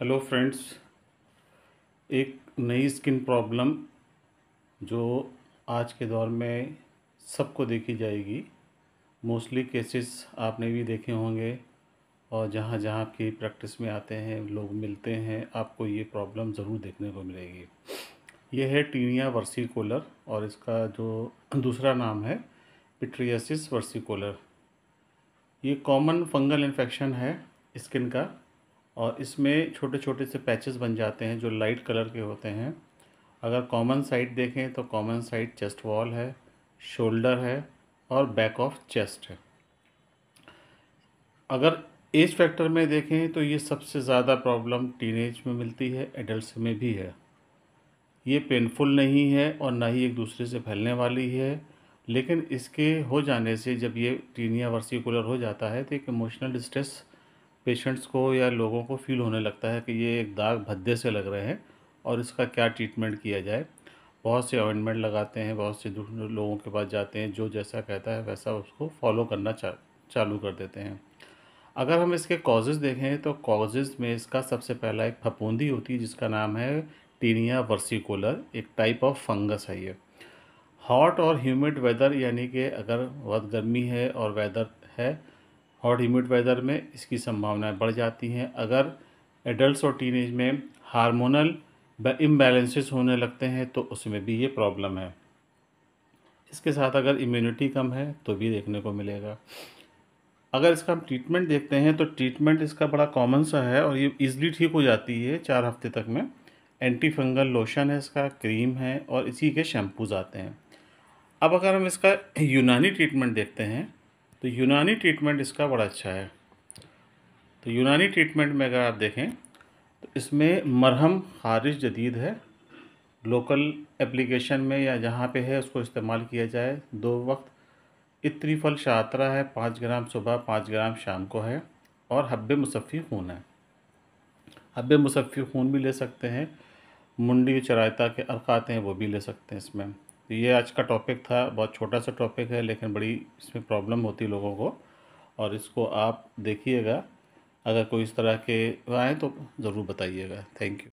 hello friends एक नई skin problem जो आज के दौर में सबको देखी जाएगी मोस्टली केसेस आपने भी देखे होंगे और जहाँ जहाँ आपकी प्रैक्टिस में आते हैं लोग मिलते हैं आपको ये प्रॉब्लम ज़रूर देखने को मिलेगी ये है टीनिया कोलर और इसका जो दूसरा नाम है वर्सी कोलर ये कॉमन फंगल इन्फेक्शन है स्किन का और इसमें छोटे छोटे से पैचेस बन जाते हैं जो लाइट कलर के होते हैं अगर कॉमन साइड देखें तो कॉमन साइड चेस्ट वॉल है शोल्डर है और बैक ऑफ चेस्ट है अगर एज फैक्टर में देखें तो ये सबसे ज़्यादा प्रॉब्लम टीनेज में मिलती है एडल्ट में भी है ये पेनफुल नहीं है और ना ही एक दूसरे से फैलने वाली है लेकिन इसके हो जाने से जब ये टीनिया वर्सिकुलर हो जाता है तो एक इमोशनल स्ट्रेस पेशेंट्स को या लोगों को फील होने लगता है कि ये एक दाग भद्दे से लग रहे हैं और इसका क्या ट्रीटमेंट किया जाए बहुत से ऑइंटमेंट लगाते हैं बहुत से लोगों के पास जाते हैं जो जैसा कहता है वैसा उसको फॉलो करना चा, चालू कर देते हैं अगर हम इसके कॉजेज़ देखें तो कॉजेज़ में इसका सबसे पहला एक फपूंदी होती है जिसका नाम है टीनिया वर्सिकोलर एक टाइप ऑफ फंगस है ये हॉट और ह्यूमिड वेदर यानी कि अगर बहुत गर्मी है और वेदर है हॉट ह्यूमिड वेदर में इसकी संभावनाएं बढ़ जाती हैं अगर एडल्ट और टीनेज में हार्मोनल इम्बैलेंसेस होने लगते हैं तो उसमें भी ये प्रॉब्लम है इसके साथ अगर इम्यूनिटी कम है तो भी देखने को मिलेगा अगर इसका हम ट्रीटमेंट देखते हैं तो ट्रीटमेंट इसका बड़ा कॉमन सा है और ये ईजिली ठीक हो जाती है चार हफ्ते तक में एंटी फंगल लोशन है इसका क्रीम है और इसी के शैम्पूज आते हैं अब अगर हम इसका यूनानी ट्रीटमेंट देखते हैं तो यूनानी ट्रीटमेंट इसका बड़ा अच्छा है तो यूनानी ट्रीटमेंट में अगर आप देखें तो इसमें मरहम खारिज जदीद है लोकल एप्लीकेशन में या जहाँ पे है उसको इस्तेमाल किया जाए दो वक्त इत्री फल शात्रा है पाँच ग्राम सुबह पाँच ग्राम शाम को है और हब्ब मुसफ़ी खून है हब्बे मुसफ़ी खून भी ले सकते हैं मुंडी चरायता के अरकाते हैं वो भी ले सकते हैं इसमें तो ये आज का टॉपिक था बहुत छोटा सा टॉपिक है लेकिन बड़ी इसमें प्रॉब्लम होती है लोगों को और इसको आप देखिएगा अगर कोई इस तरह के आएँ तो ज़रूर बताइएगा थैंक यू